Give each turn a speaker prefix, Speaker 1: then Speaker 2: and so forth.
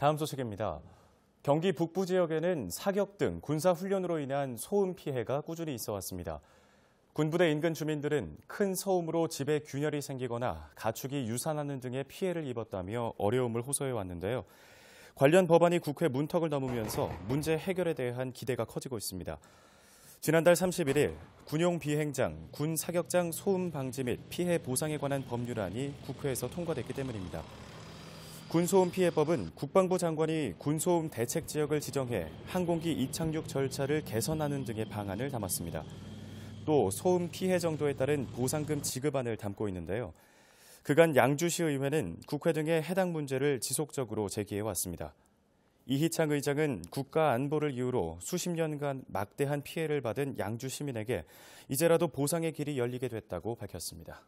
Speaker 1: 다음 소식입니다. 경기 북부 지역에는 사격 등 군사 훈련으로 인한 소음 피해가 꾸준히 있어 왔습니다. 군부대 인근 주민들은 큰 소음으로 집에 균열이 생기거나 가축이 유산하는 등의 피해를 입었다며 어려움을 호소해 왔는데요. 관련 법안이 국회 문턱을 넘으면서 문제 해결에 대한 기대가 커지고 있습니다. 지난달 31일 군용 비행장, 군 사격장 소음 방지 및 피해 보상에 관한 법률안이 국회에서 통과됐기 때문입니다. 군소음 피해법은 국방부 장관이 군소음 대책 지역을 지정해 항공기 이착륙 절차를 개선하는 등의 방안을 담았습니다. 또 소음 피해 정도에 따른 보상금 지급안을 담고 있는데요. 그간 양주시 의회는 국회 등에 해당 문제를 지속적으로 제기해 왔습니다. 이희창 의장은 국가 안보를 이유로 수십 년간 막대한 피해를 받은 양주 시민에게 이제라도 보상의 길이 열리게 됐다고 밝혔습니다.